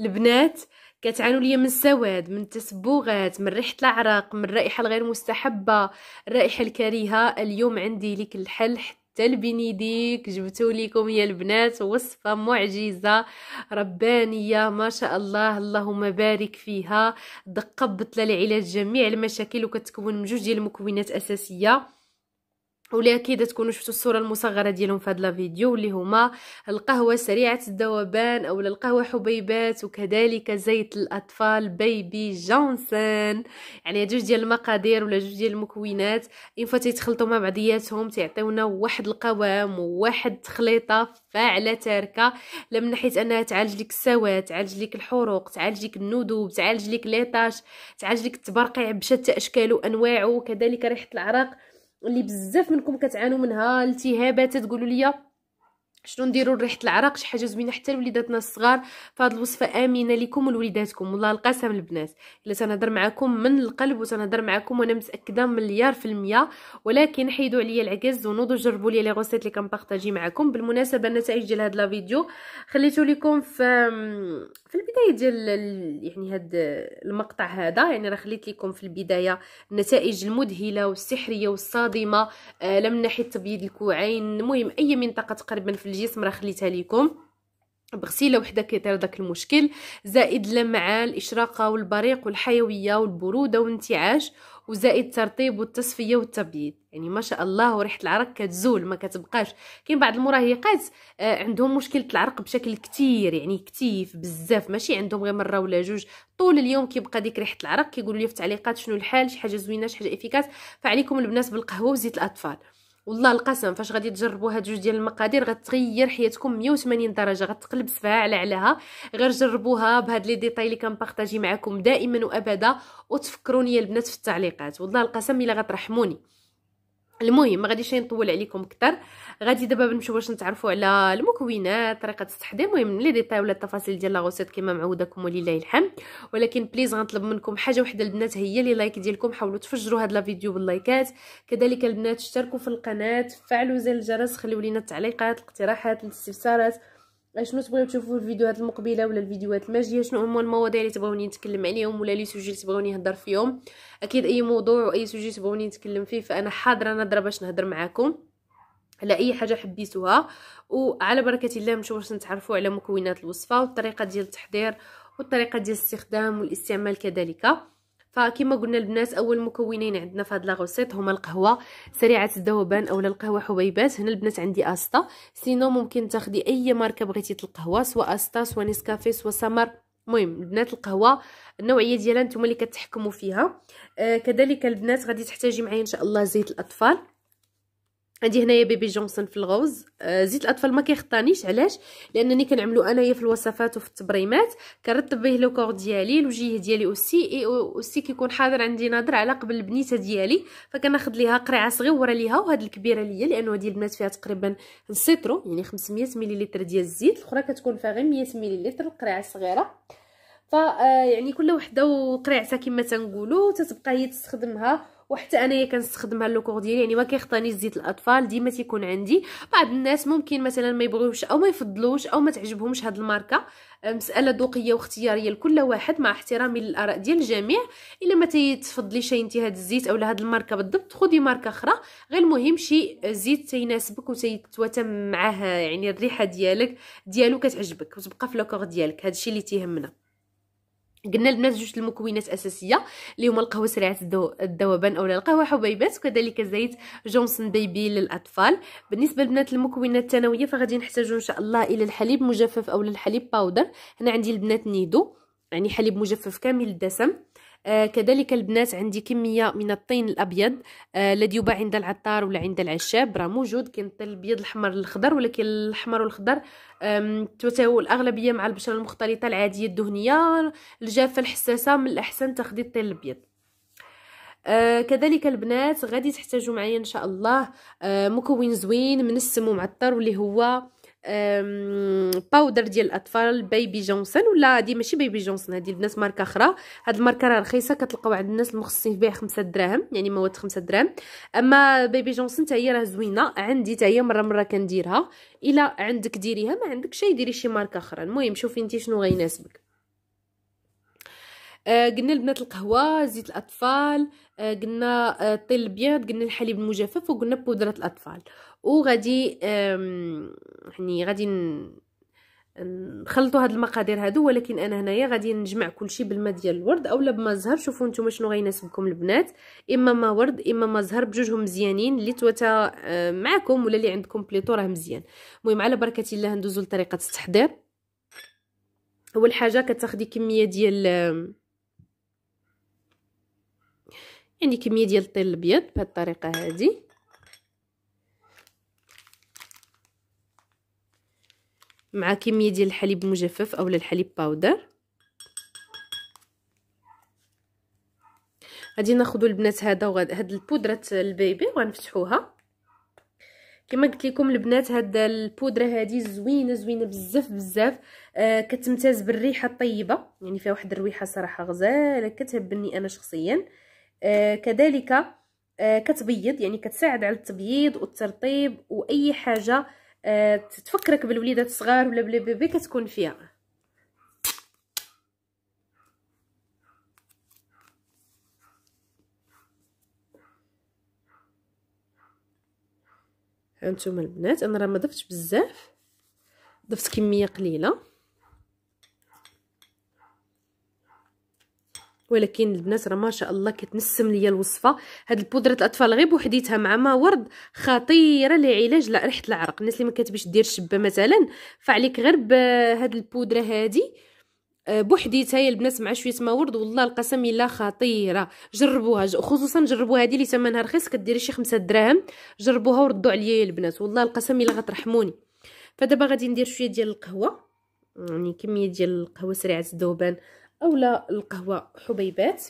البنات كتعانوا ليا من السواد من التسبغات من ريحه العرق من الرائحه الغير مستحبه الرائحه الكريهه اليوم عندي ليك الحل حتى البنيديك جبتو ليكم يا البنات وصفه معجزه ربانيه ما شاء الله اللهم بارك فيها دقه بطله لعلاج جميع المشاكل وكتكون من جوج ديال المكونات اساسيه ولي اكيد تكونوا شفتوا الصوره المصغره ديالهم في هذا الفيديو واللي هما القهوه سريعه الذوبان او القهوه حبيبات وكذلك زيت الاطفال بيبي جونسون يعني جوج ديال المقادير ولا جوج ديال المكونات ان تيتخلطوا مع بعضياتهم تيعطيونا واحد القوام وواحد التخليطه فاعله تاركه لا من ناحيه انها تعالج لك السواد تعالج لك الحروق تعالج لك الندوب تعالج لك ليطاش تعالج لك التبرقيع بشتى اشكاله وانواعه وكذلك ريحه العرق اللي بزاف منكم كتعانوا منها التهابات تقولوا لي شنو نديرو ريحه العرق شي حاجه زوينه حتى لوليداتنا الصغار فهاد الوصفه امنه لكم ولوليداتكم والله القسم البنات الا تنهضر معكم من القلب وتنهضر معكم وانا متاكده مليار في المية ولكن حيدوا عليا العكاز ونوضوا جربوا لي لي غوسيت اللي كنبارطاجي معكم بالمناسبه النتائج ديال هاد لا فيديو خليته لكم في في البدايه ديال يعني هاد المقطع هذا يعني راه خليت لكم في البدايه النتائج المذهله والسحريه والصادمه آه، لا من ناحيه تبييض الكوعين المهم اي منطقه تقريبا في الجسم راه خليتها لكم بغسيله وحده كيطير داك المشكل زائد اللمعه الاشراقه والبريق والحيويه والبروده والانتعاش وزائد الترطيب والتصفيه والتبييض يعني ما شاء الله وريحه العرق كتزول ما كتبقاش كاين بعض المراهقات آه، عندهم مشكله العرق بشكل كثير يعني كثيف بزاف ماشي عندهم غير مره ولا جوج طول اليوم كيبقى ديك ريحه العرق كيقولوا لي في التعليقات شنو الحال شي حاجه زوينه شي حاجه افيكاس فعليكم البنات بالقهوه وزيت الاطفال والله القسم فاش غادي تجربوا هاد جوج ديال المقادير غتغير حياتكم 180 درجه غتقلب سفاها على عليها غير جربوها بهاد لي ديتاي اللي كنبارطاجي معكم دائما وابدا وتفكروني البنات في التعليقات والله القسم الا غترحموني المهم ما غاديش نطول عليكم اكثر غادي دابا نمشيو باش نتعرفوا على المكونات طريقه التحضير المهم لي ديطاي ولا التفاصيل ديال لا غوسيت كما معوداكم ولله الحمد ولكن بليز غنطلب منكم حاجه وحده البنات هي لي لايك ديالكم حاولوا تفجروا هاد لا فيديو باللايكات كذلك البنات اشتركوا في القناه فعلوا زر الجرس خليوا لينا التعليقات الاقتراحات الاستفسارات شنو تبغيو تشوفوا في الفيديوهات المقبله ولا الفيديوهات الماجيه شنو هما المواضيع اللي تبغوني نتكلم عليهم ولا لي سوجي اللي تبغوني نهضر فيهم اكيد اي موضوع واي سوجي تبغوني نتكلم فيه فانا حاضره نضره باش نهضر معاكم على اي حاجه حبيتوها وعلى بركه الله نمشيو باش نتعرفوا على مكونات الوصفه والطريقه ديال التحضير والطريقه ديال الاستخدام والاستعمال كذلك فكما آه، قلنا البنات اول مكونين عندنا في هاد لاغوسيط هما القهوه سريعه الذوبان اولا القهوه حبيبات هنا البنات عندي استا سينو ممكن تاخدي اي ماركه بغيتي القهوه سواء استا سواء نسكافي سواء سمر المهم البنات القهوه النوعيه ديالها نتوما اللي كتحكموا فيها آه كذلك البنات غادي تحتاجي معايا ان شاء الله زيت الاطفال عندي هنايا بيبي جونسون في الغوز آه، زيت الاطفال ما كيخطانيش علاش لانني كنعملو انايا في الوصفات وفي التبريمات كنرتب به لو كور ديالي الوجيه ديالي اوسي اي اوسي كيكون حاضر عندي نظر على قبل البنيته ديالي فكناخذ ليها قريعه صغيره ليها وهاد الكبيره ليا لانه هذه البنات فيها تقريبا سيترو يعني 500 مليلتر ديال الزيت الاخرى كتكون فيها غير 100 مليلتر قريعه صغيره ف آه، يعني كل وحده وقريعتها كما تنقولوا تتبقى هي تستخدمها وحتى انايا كنستخدمها لوكور ديالي يعني ما كيخطاني زيت الاطفال ديما تيكون عندي بعض الناس ممكن مثلا ما يبغيوش او ما يفضلوش او ما تعجبهمش هاد الماركه مساله ذوقيه واختياريه لكل واحد مع احترامي للاراء ديال الجميع الا ما تفضليش انت هاد الزيت اولا هاد الماركه بالضبط خدي ماركه اخرى غير المهم شي زيت تيناسبك وتيتواتم معاه يعني الريحه ديالك ديالو كتعجبك وتبقى في لوكور ديالك هادشي اللي تيهمنا قلنا البنات جوج المكونات اساسيه اللي هما القهوه سريعه الدو... الذوبان اولا القهوه حبيبات وكذلك زيت جونسون بيبي للاطفال بالنسبه للبنات المكونات الثانويه فغادي نحتاجوا ان شاء الله الى الحليب مجفف اولا الحليب باودر هنا عندي البنات نيدو يعني حليب مجفف كامل الدسم آه، كذلك البنات عندي كميه من الطين الابيض آه، الذي يباع عند العطار ولا عند العشاب راه موجود كاين الطين الابيض الاحمر الاخضر ولكن الاحمر والاخضر تتساوى الاغلبيه مع البشره المختلطه العاديه الدهنيه الجافه الحساسه من الاحسن تاخدي الطين الابيض آه كذلك البنات غادي تحتاجوا معايا ان شاء الله آه مكون زوين من السم ومعطر واللي هو باودر ديال الاطفال بيبي جونسون ولا هادي ماشي بيبي جونسون هادي البنات ماركه اخرى هاد الماركه راه رخيصه كتلقاو عند الناس المخصصين بها 5 دراهم يعني مواد 5 دراهم اما بيبي جونسون حتى هي راه زوينه عندي حتى هي مره مره كنديرها الا عندك ديريها ما عندك شي ديري شي ماركه اخرى المهم شوفي انت شنو غيناسبك آه قلنا البنات القهوه زيت الاطفال آه قلنا الطين آه الابيض قلنا الحليب المجفف وقلنا بودره الاطفال وغادي يعني غادي نخلطوا هاد المقادير هادو ولكن انا هنايا غادي نجمع كلشي بالماء ديال الورد اولا بما زهر شوفوا نتوما شنو غيناسبكم البنات اما ما ورد اما ما زهر بجوجهم مزيانين اللي توتا آه، معكم ولا اللي عندكم بليطو راه مزيان المهم على بركه الله ندوزو لطريقه التحضير اول حاجه كتاخدي كميه ديال آه، يعني كميه ديال الطين الابيض بهاد الطريقه هذه مع كميه ديال الحليب مجفف اولا الحليب باودر غادي ناخذ البنات هذا وهاد البودره البيبي وغنفتحوها كما قلت لكم البنات هاد البودره هادي زوينه زوينه بزاف بزاف آه كتمتاز بالريحه الطيبه يعني فيها واحد الريحه صراحه غزاله كتهبني انا شخصيا آه كذلك آه كتبيض يعني كتساعد على التبييض والترطيب واي حاجه آه، تفكرك بالوليدات الصغار ولا بلا بيبي كتكون فيها هانتوما البنات انا راه ما ضفتش بزاف ضفت كميه قليله ولكن البنات راه ما شاء الله كتنسم ليا الوصفه هاد البودره الاطفال غير بوحديتها مع ما ورد خطيره لعلاج ريحه العرق الناس اللي ما كتبيش دير شبه مثلا فعليك غير بهاد البودره هادي آه، بوحديتها يا البنات مع شويه ما ورد والله القسم الا خطيره جربوها خصوصا جربوا هادي اللي ثمنها رخيص كديري شي خمسة دراهم جربوها وردوا عليا يا البنات والله القسم الا غترحموني فدابا غادي ندير شويه ديال القهوه يعني كميه ديال القهوه سريعه الذوبان اولا القهوه حبيبات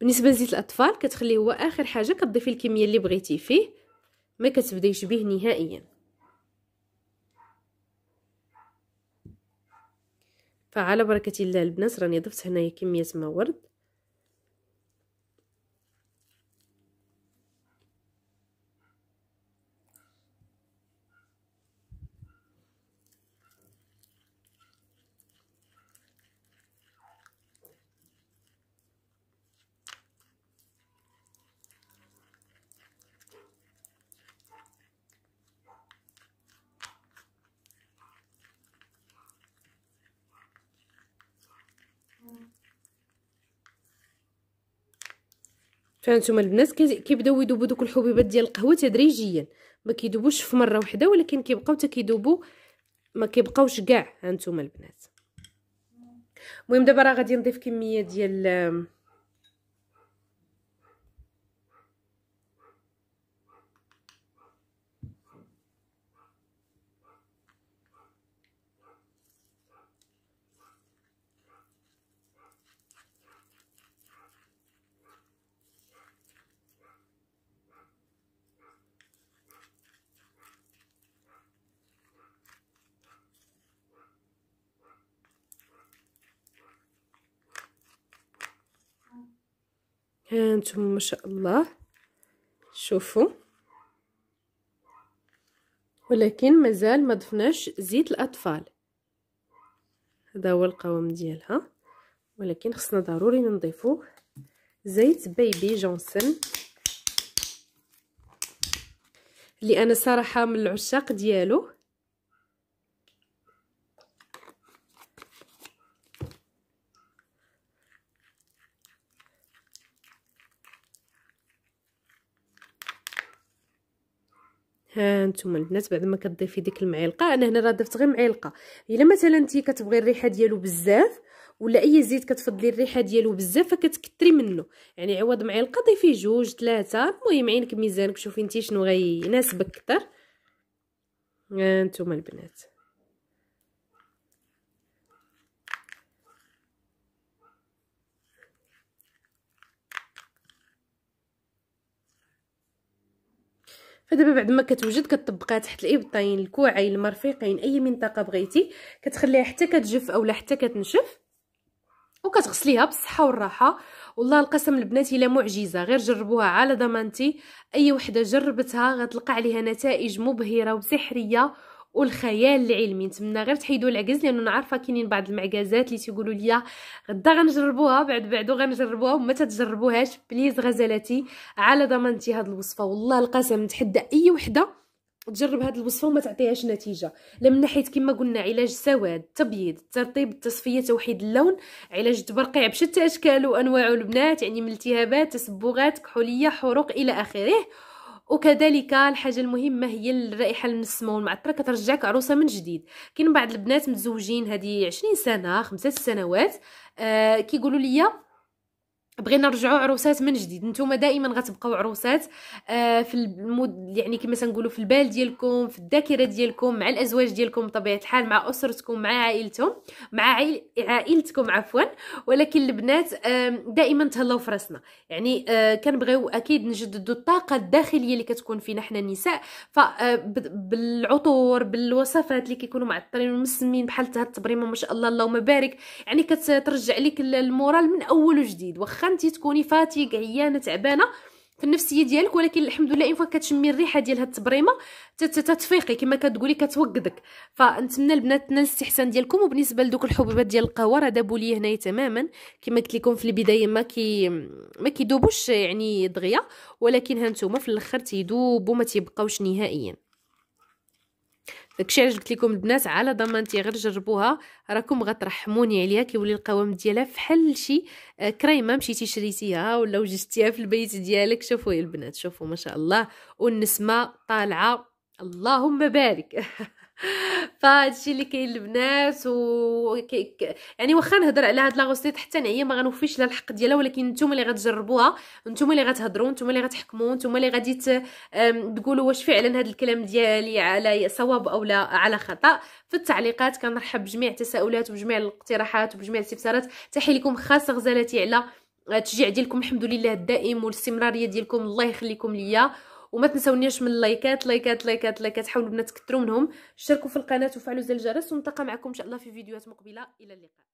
بالنسبه لزيت الاطفال كتخليه هو اخر حاجه كتضيفي الكميه اللي بغيتي فيه ما كتبدايش به نهائيا فعلى بركه الله البنات راني ضفت هنايا كميه ما ورد فهانتوما البنات كيبداو يذوبوا دوك الحبيبات ديال القهوه تدريجيا ما كيذوبوش في مره واحده ولكن كيبقاو حتى كيذوبوا ما كيبقاوش كاع هانتوما البنات المهم دابا راه غادي نضيف كميه ديال ها آه، نتوما ما شاء الله شوفوا ولكن مازال ما ضفناش زيت الاطفال هذا هو القوام ديالها ولكن خصنا ضروري نضيفو زيت بيبي جونسون اللي انا صراحه من العشاق ديالو هانتوما نتوما البنات بعد ما كتضيفي ديك المعلقه انا هنا راه ضفت غير معلقه الا مثلا انت كتبغي الريحه ديالو بزاف ولا اي زيت كتفضلي الريحه ديالو بزاف فكتكثري منه يعني عوض معلقه ضيفي جوج ثلاثه المهم عينك ميزانك شوفي انت شنو غيناسبك اكثر ها البنات فدابا بعد ما كتوجد كطبقها تحت الابطين الكوعين المرفقين اي منطقه بغيتي كتخليها حتى كتجف اولا حتى كتنشف وكتغسليها بالصحه والراحه والله القسم البنات الا معجزه غير جربوها على ضمانتي اي وحده جربتها غتلقى عليها نتائج مبهره وسحريه والخيال العلمي نتمنى غير تحيدوا العكز لانه انا عارفه كاينين بعض المعكازات اللي تيقولوا لي غدا غنجربوها بعد بعدو غنجربوها وما تجربوهاش بليز غزلاتي على ضمانتي هاد الوصفه والله القسم نتحدى اي وحده تجرب هاد الوصفه وما تعطيهاش نتيجه لا من ناحيه كما قلنا علاج سواد تبييض ترطيب التصفيه توحيد اللون علاج التبرقيع بشتى اشكاله وانواعه البنات يعني من التهابات تسبغات كحوليه حروق الى اخره وكذلك الحاجه المهمه هي الرائحه المسمه والمعطره كترجعك عروسه من جديد كاين بعض البنات متزوجين هذه 20 سنه خمسة سنوات آه كيقولوا لي بغينا نرجعوا عروسات من جديد نتوما دائما غتبقاو عروسات آه، في المود يعني كما تنقولوا في البال ديالكم في الذاكره ديالكم مع الازواج ديالكم بطبيعه الحال مع اسرتكم مع عائلتهم مع عائلتكم عفوا ولكن البنات دائما تهلاو في راسنا يعني آه، كنبغيو اكيد نجددوا الطاقه الداخليه اللي كتكون فينا حنا النساء فبالعطور آه، بالوصفات اللي كيكونوا معطرين ومسمين بحال هاد التبريمه ما شاء الله اللهم بارك يعني كترجع لك المورال من اول وجديد واخا كنتي تكوني فاتيك عيانه تعبانه في النفسيه ديالك ولكن الحمد لله فوا كتشمي الريحه ديال هاد التبريمه تتفيقي كما كتقولي كتوقدك فنتمنى البناتنا الاستحسان ديالكم وبالنسبه لدوك الحبوبات ديال القهوه راه دابوا لي هنايا تماما كما قلت لكم في البدايه ما كي ما كيدوبوش يعني دغيا ولكن هانتوما في الاخر تيدوبوا ما تيبقاوش نهائيا داكشي علاش قلت لكم البنات على ضمانتي غير جربوها راكم غترحموني عليها كيولي القوام ديالها فحال شي آه، كريمه مشيتي شريتيها ولا وجدتيها في البيت ديالك شوفوا يا البنات شوفوا ما شاء الله والنسمه طالعه اللهم بارك فهادشي اللي كاين البنات و يعني واخا نهضر على هاد لاغوستيت حتى نعيا ما غنوفيش لا الحق ديالها ولكن نتوما اللي غتجربوها نتوما اللي غتهضروا نتوما اللي غتحكموا نتوما اللي غادي تقولوا واش فعلا هاد الكلام ديالي على صواب او لا على خطا في التعليقات كنرحب بجميع التساؤلات وبجميع الاقتراحات وبجميع الاستفسارات تحيه لكم خاصه غزالتي على التشجيع ديالكم الحمد لله الدائم والاستمراريه ديالكم الله يخليكم ليا وما تنسونيش من اللايكات لايكات لايكات لايكات حاولوا البنات تكثروا منهم اشتركوا في القناه وفعلوا زر الجرس ونلتقى معكم ان شاء الله في فيديوهات مقبله الى اللقاء